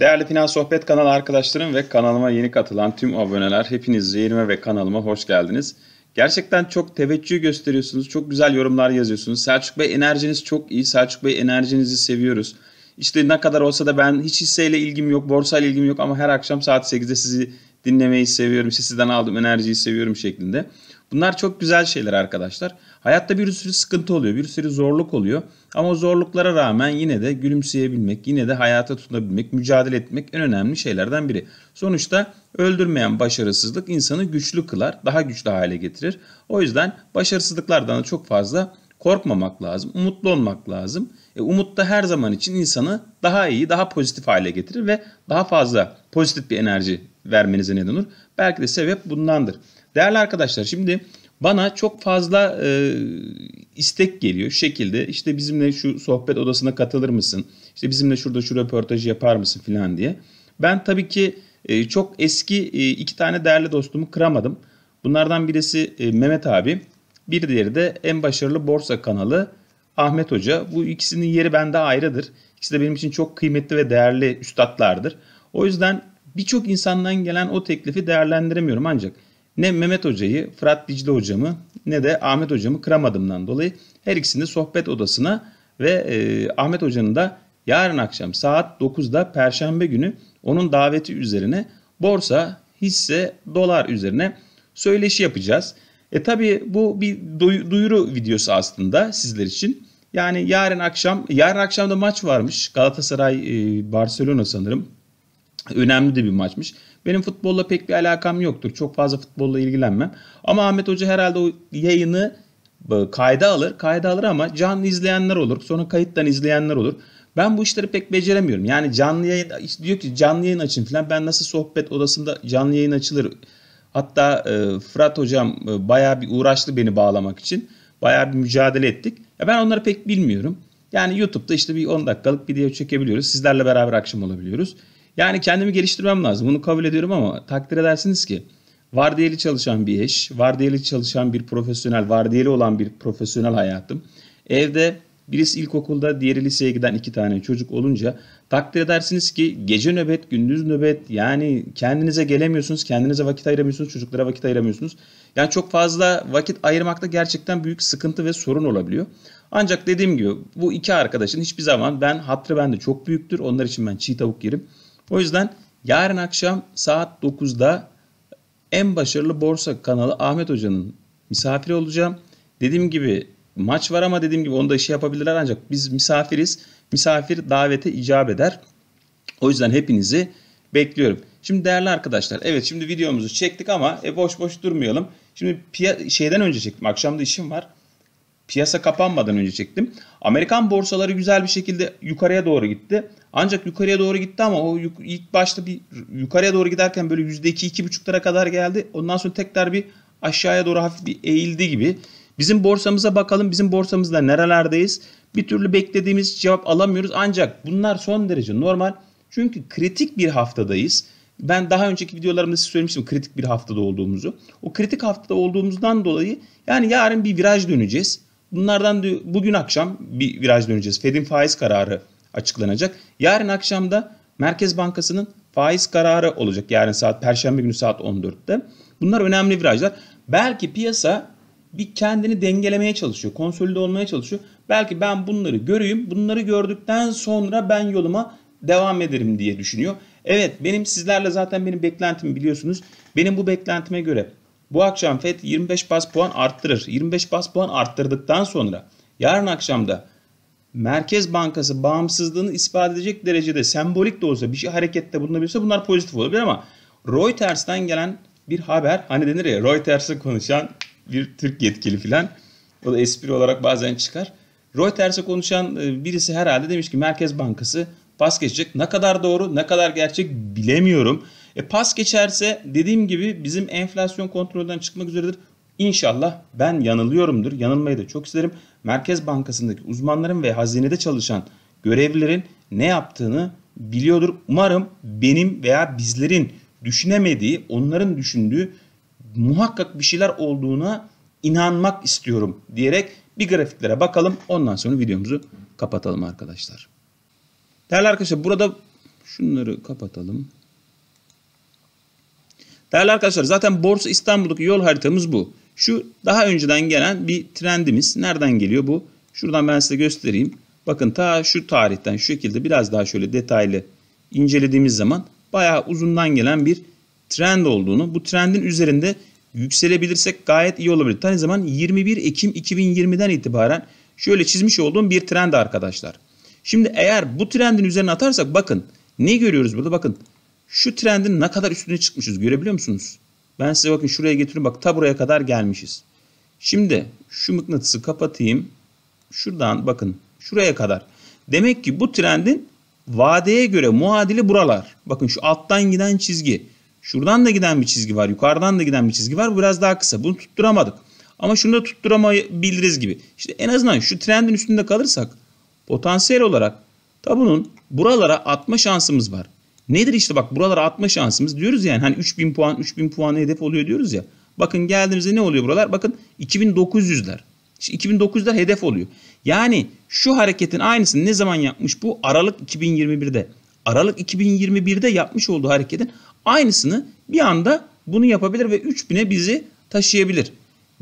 Değerli Final Sohbet kanalı arkadaşlarım ve kanalıma yeni katılan tüm aboneler hepiniz yerime ve kanalıma hoş geldiniz. Gerçekten çok teveccüh gösteriyorsunuz. Çok güzel yorumlar yazıyorsunuz. Selçuk Bey enerjiniz çok iyi. Selçuk Bey enerjinizi seviyoruz. İşte ne kadar olsa da ben hiç hisseyle ilgim yok, borsayla ilgim yok ama her akşam saat 8'de sizi dinlemeyi seviyorum. İşte sizden aldım enerjiyi seviyorum şeklinde. Bunlar çok güzel şeyler arkadaşlar. Hayatta bir sürü sıkıntı oluyor, bir sürü zorluk oluyor. Ama zorluklara rağmen yine de gülümseyebilmek, yine de hayata tutunabilmek, mücadele etmek en önemli şeylerden biri. Sonuçta öldürmeyen başarısızlık insanı güçlü kılar, daha güçlü hale getirir. O yüzden başarısızlıklardan da çok fazla korkmamak lazım, umutlu olmak lazım. E, umut da her zaman için insanı daha iyi, daha pozitif hale getirir ve daha fazla pozitif bir enerji vermenize neden olur. Belki de sebep bundandır. Değerli arkadaşlar şimdi bana çok fazla e, istek geliyor şu şekilde işte bizimle şu sohbet odasına katılır mısın? İşte bizimle şurada şu röportajı yapar mısın filan diye. Ben tabii ki e, çok eski e, iki tane değerli dostumu kıramadım. Bunlardan birisi e, Mehmet abi, bir diğeri de en başarılı borsa kanalı Ahmet Hoca. Bu ikisinin yeri bende ayrıdır. İkisi de benim için çok kıymetli ve değerli üstadlardır. O yüzden birçok insandan gelen o teklifi değerlendiremiyorum ancak ne Mehmet Hoca'yı, Fırat Dicle Hocamı ne de Ahmet Hocamı kıramadımdan dolayı her ikisini de sohbet odasına ve e, Ahmet Hoca'nın da yarın akşam saat 9'da Perşembe günü onun daveti üzerine borsa, hisse, dolar üzerine söyleşi yapacağız. E tabi bu bir duyuru videosu aslında sizler için. Yani yarın akşam, yarın akşam da maç varmış. Galatasaray e, Barcelona sanırım önemli de bir maçmış. Benim futbolla pek bir alakam yoktur. Çok fazla futbolla ilgilenmem. Ama Ahmet Hoca herhalde o yayını e, kayda alır. Kayda alır ama canlı izleyenler olur. Sonra kayıttan izleyenler olur. Ben bu işleri pek beceremiyorum. Yani canlı yayın diyor ki canlı yayın açın falan. Ben nasıl sohbet odasında canlı yayın açılır. Hatta e, Fırat hocam e, bayağı bir uğraştı beni bağlamak için. Bayağı bir mücadele ettik. Ya ben onları pek bilmiyorum. Yani YouTube'da işte bir 10 dakikalık video çekebiliyoruz. Sizlerle beraber akşam olabiliyoruz. Yani kendimi geliştirmem lazım. Bunu kabul ediyorum ama takdir edersiniz ki vardiyeli çalışan bir eş, vardiyeli çalışan bir profesyonel, vardiyeli olan bir profesyonel hayatım. Evde birisi ilkokulda, diğeri liseye giden iki tane çocuk olunca takdir edersiniz ki gece nöbet, gündüz nöbet yani kendinize gelemiyorsunuz, kendinize vakit ayıramıyorsunuz, çocuklara vakit ayıramıyorsunuz. Yani çok fazla vakit ayırmakta gerçekten büyük sıkıntı ve sorun olabiliyor. Ancak dediğim gibi bu iki arkadaşın hiçbir zaman ben hatrı bende çok büyüktür. Onlar için ben çiğ tavuk yerim. O yüzden yarın akşam saat 9'da en başarılı borsa kanalı Ahmet Hoca'nın misafiri olacağım. Dediğim gibi maç var ama dediğim gibi onda işi şey yapabilirler ancak biz misafiriz. Misafir davete icap eder. O yüzden hepinizi bekliyorum. Şimdi değerli arkadaşlar evet şimdi videomuzu çektik ama e, boş boş durmayalım. Şimdi şeyden önce çektim akşamda işim var piyasa kapanmadan önce çektim. Amerikan borsaları güzel bir şekilde yukarıya doğru gitti. Ancak yukarıya doğru gitti ama o ilk başta bir yukarıya doğru giderken böyle %2-2,5'lara kadar geldi. Ondan sonra tekrar bir aşağıya doğru hafif bir eğildi gibi. Bizim borsamıza bakalım. Bizim borsamızda nerelerdeyiz? Bir türlü beklediğimiz cevap alamıyoruz. Ancak bunlar son derece normal. Çünkü kritik bir haftadayız. Ben daha önceki videolarımda size söylemiştim kritik bir haftada olduğumuzu. O kritik haftada olduğumuzdan dolayı yani yarın bir viraj döneceğiz. Bunlardan bugün akşam bir viraj döneceğiz. Fed'in faiz kararı açıklanacak. Yarın akşam da Merkez Bankası'nın faiz kararı olacak. Yarın saat Perşembe günü saat 14'te. Bunlar önemli virajlar. Belki piyasa bir kendini dengelemeye çalışıyor. Konsolide olmaya çalışıyor. Belki ben bunları göreyim. Bunları gördükten sonra ben yoluma devam ederim diye düşünüyor. Evet benim sizlerle zaten benim beklentimi biliyorsunuz. Benim bu beklentime göre bu akşam FED 25 bas puan arttırır. 25 bas puan arttırdıktan sonra yarın akşam da Merkez Bankası bağımsızlığını ispat edecek derecede sembolik de olsa bir şey harekette bulunabilirse bunlar pozitif olabilir ama Reuters'ten gelen bir haber hani denir ya Reuters'ı konuşan bir Türk yetkili filan o da espri olarak bazen çıkar. Reuters'e konuşan e, birisi herhalde demiş ki Merkez Bankası pas geçecek. Ne kadar doğru ne kadar gerçek bilemiyorum. E, pas geçerse dediğim gibi bizim enflasyon kontrolden çıkmak üzeredir. İnşallah ben yanılıyorumdur. Yanılmayı da çok isterim. Merkez Bankası'ndaki uzmanların ve hazinede çalışan görevlilerin ne yaptığını biliyordur. Umarım benim veya bizlerin düşünemediği, onların düşündüğü muhakkak bir şeyler olduğuna inanmak istiyorum diyerek bir grafiklere bakalım. Ondan sonra videomuzu kapatalım arkadaşlar. Değerli arkadaşlar burada şunları kapatalım. Değerli arkadaşlar zaten Borsa İstanbul'daki yol haritamız bu. Şu daha önceden gelen bir trendimiz. Nereden geliyor bu? Şuradan ben size göstereyim. Bakın ta şu tarihten şu şekilde biraz daha şöyle detaylı incelediğimiz zaman bayağı uzundan gelen bir trend olduğunu, bu trendin üzerinde yükselebilirsek gayet iyi olabilir. Tane zaman 21 Ekim 2020'den itibaren şöyle çizmiş olduğum bir trend arkadaşlar. Şimdi eğer bu trendin üzerine atarsak bakın ne görüyoruz burada bakın şu trendin ne kadar üstüne çıkmışız görebiliyor musunuz? Ben size bakın şuraya getirin bak ta buraya kadar gelmişiz. Şimdi şu mıknatısı kapatayım. Şuradan bakın şuraya kadar. Demek ki bu trendin vadeye göre muadili buralar. Bakın şu alttan giden çizgi. Şuradan da giden bir çizgi var. Yukarıdan da giden bir çizgi var. Bu biraz daha kısa. Bunu tutturamadık. Ama şunu da tutturamayabiliriz gibi. İşte en azından şu trendin üstünde kalırsak potansiyel olarak tabunun buralara atma şansımız var. Nedir işte bak buralara atma şansımız diyoruz yani hani 3000 puan 3000 puan hedef oluyor diyoruz ya. Bakın geldiğimizde ne oluyor buralar? Bakın 2900'ler. İşte 2900'ler hedef oluyor. Yani şu hareketin aynısını ne zaman yapmış bu? Aralık 2021'de. Aralık 2021'de yapmış olduğu hareketin aynısını bir anda bunu yapabilir ve 3000'e bizi taşıyabilir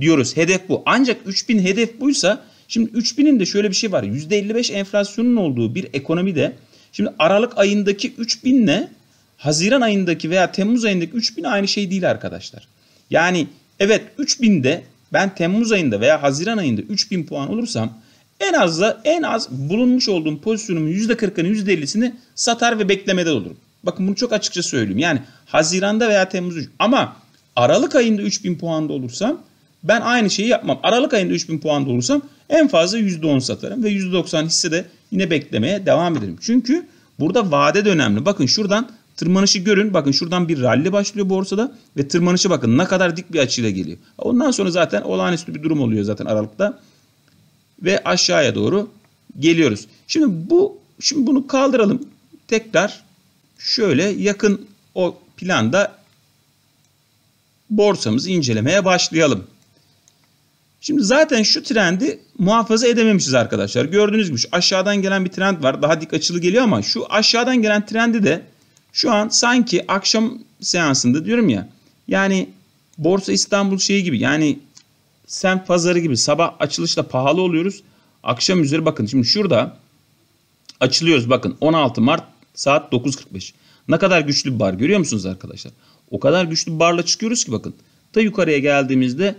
diyoruz. Hedef bu. Ancak 3000 hedef buysa şimdi 3000'in de şöyle bir şey var. %55 enflasyonun olduğu bir ekonomide Şimdi Aralık ayındaki 3000 ile Haziran ayındaki veya Temmuz ayındaki 3000 aynı şey değil arkadaşlar. Yani evet 3000'de ben Temmuz ayında veya Haziran ayında 3000 puan olursam en az da en az bulunmuş olduğum pozisyonumun %40'ını %50'sini satar ve beklemede olurum. Bakın bunu çok açıkça söyleyeyim. Yani Haziran'da veya Temmuz ama Aralık ayında 3000 puanda olursam ben aynı şeyi yapmam. Aralık ayında 3000 puan olursam en fazla %10 satarım ve %90 hisse de yine beklemeye devam ederim. Çünkü burada vade de önemli. Bakın şuradan tırmanışı görün. Bakın şuradan bir rally başlıyor borsada ve tırmanışı bakın ne kadar dik bir açıyla geliyor. Ondan sonra zaten olağanüstü bir durum oluyor zaten Aralık'ta ve aşağıya doğru geliyoruz. Şimdi bu şimdi bunu kaldıralım. Tekrar şöyle yakın o planda borsamızı incelemeye başlayalım. Şimdi zaten şu trendi muhafaza edememişiz arkadaşlar. Gördüğünüz gibi şu aşağıdan gelen bir trend var. Daha dik açılı geliyor ama şu aşağıdan gelen trendi de şu an sanki akşam seansında diyorum ya. Yani Borsa İstanbul şeyi gibi yani sen pazarı gibi sabah açılışta pahalı oluyoruz. Akşam üzeri bakın şimdi şurada açılıyoruz bakın 16 Mart saat 9.45. Ne kadar güçlü bir bar görüyor musunuz arkadaşlar? O kadar güçlü bir barla çıkıyoruz ki bakın. Ta yukarıya geldiğimizde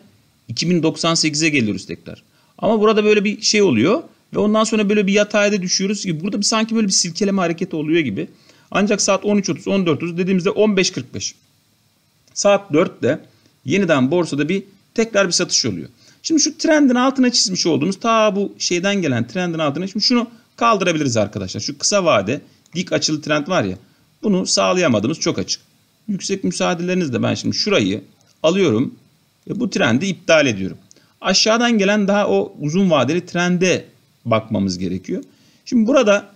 2098'e geliyoruz tekrar. Ama burada böyle bir şey oluyor ve ondan sonra böyle bir yataya da düşüyoruz gibi. Burada bir sanki böyle bir silkeleme hareketi oluyor gibi. Ancak saat 13.30, 14.30 dediğimizde 15.45. Saat 4'te yeniden borsada bir tekrar bir satış oluyor. Şimdi şu trendin altına çizmiş olduğumuz ta bu şeyden gelen trendin altına şimdi şunu kaldırabiliriz arkadaşlar. Şu kısa vade dik açılı trend var ya bunu sağlayamadığımız çok açık. Yüksek müsaadelerinizle ben şimdi şurayı alıyorum. E, bu trendi iptal ediyorum. Aşağıdan gelen daha o uzun vadeli trende bakmamız gerekiyor. Şimdi burada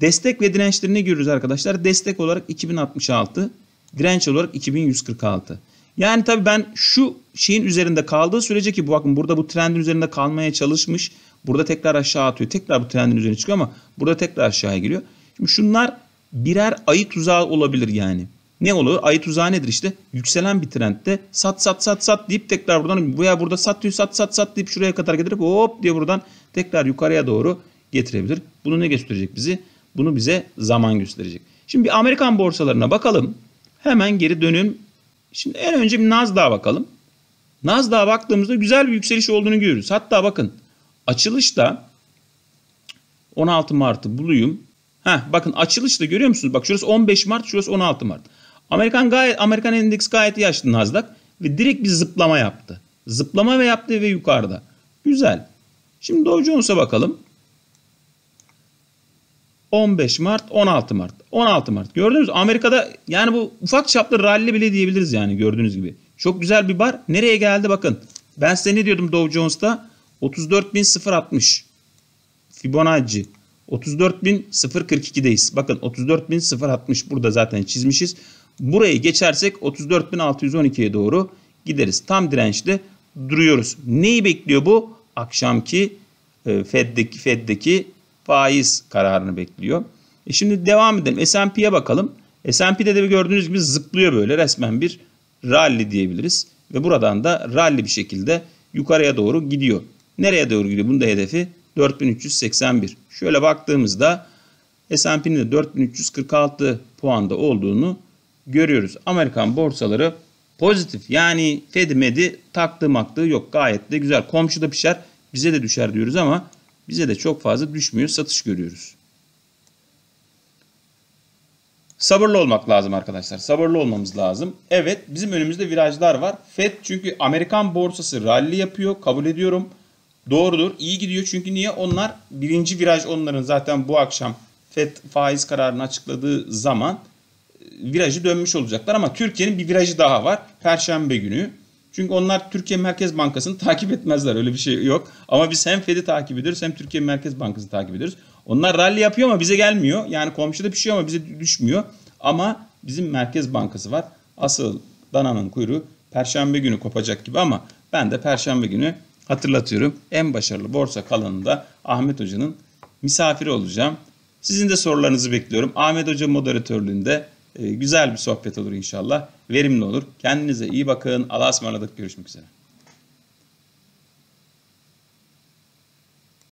destek ve dirençlerini görürüz arkadaşlar? Destek olarak 2066, direnç olarak 2146. Yani tabi ben şu şeyin üzerinde kaldığı sürece ki bu bakın burada bu trendin üzerinde kalmaya çalışmış. Burada tekrar aşağı atıyor. Tekrar bu trendin üzerine çıkıyor ama burada tekrar aşağıya giriyor. Şimdi şunlar birer ayı tuzağı olabilir yani ne oluyor? Ayı tuzağı nedir işte? Yükselen bir trendte sat sat sat sat deyip tekrar buradan veya burada sat diyor sat sat sat deyip şuraya kadar getirip hop diye buradan tekrar yukarıya doğru getirebilir. Bunu ne gösterecek bizi? Bunu bize zaman gösterecek. Şimdi bir Amerikan borsalarına bakalım. Hemen geri dönün. Şimdi en önce bir Nasdaq'a bakalım. Nasdaq'a baktığımızda güzel bir yükseliş olduğunu görüyoruz. Hatta bakın açılışta 16 Mart'ı bulayım. Heh, bakın açılışta görüyor musunuz? Bak şurası 15 Mart, şurası 16 Mart. Amerikan gayet Amerikan endeks gayet iyi açtı Nasdaq ve direkt bir zıplama yaptı. Zıplama ve yaptı ve yukarıda. Güzel. Şimdi Dow Jones'a bakalım. 15 Mart, 16 Mart. 16 Mart. Gördünüz mü? Amerika'da yani bu ufak çaplı rally bile diyebiliriz yani gördüğünüz gibi. Çok güzel bir bar. Nereye geldi bakın. Ben size ne diyordum Dow Jones'ta? 34.060 Fibonacci. 34.042'deyiz. Bakın 34.060 burada zaten çizmişiz. Burayı geçersek 34.612'ye doğru gideriz. Tam dirençte duruyoruz. Neyi bekliyor bu? Akşamki e, Fed'deki Fed'deki faiz kararını bekliyor. E şimdi devam edelim. S&P'ye bakalım. S&P'de de gördüğünüz gibi zıplıyor böyle resmen bir rally diyebiliriz. Ve buradan da rally bir şekilde yukarıya doğru gidiyor. Nereye doğru gidiyor? Bunun da hedefi 4381. Şöyle baktığımızda S&P'nin de 4346 puanda olduğunu görüyoruz. Amerikan borsaları pozitif. Yani Fed medi taktığı maktığı yok. Gayet de güzel. Komşuda pişer bize de düşer diyoruz ama bize de çok fazla düşmüyor. Satış görüyoruz. Sabırlı olmak lazım arkadaşlar. Sabırlı olmamız lazım. Evet bizim önümüzde virajlar var. Fed çünkü Amerikan borsası rally yapıyor. Kabul ediyorum. Doğrudur. İyi gidiyor çünkü niye? Onlar birinci viraj onların zaten bu akşam FED faiz kararını açıkladığı zaman virajı dönmüş olacaklar ama Türkiye'nin bir virajı daha var. Perşembe günü. Çünkü onlar Türkiye Merkez Bankası'nı takip etmezler. Öyle bir şey yok. Ama biz hem Fed'i takip ediyoruz hem Türkiye Merkez Bankası'nı takip ediyoruz. Onlar rally yapıyor ama bize gelmiyor. Yani komşuda bir şey ama bize düşmüyor. Ama bizim Merkez Bankası var. Asıl dananın kuyruğu perşembe günü kopacak gibi ama ben de perşembe günü hatırlatıyorum. En başarılı borsa kalanında Ahmet Hoca'nın misafiri olacağım. Sizin de sorularınızı bekliyorum. Ahmet Hoca moderatörlüğünde ee, güzel bir sohbet olur inşallah. Verimli olur. Kendinize iyi bakın. Allah'a ısmarladık. Görüşmek üzere.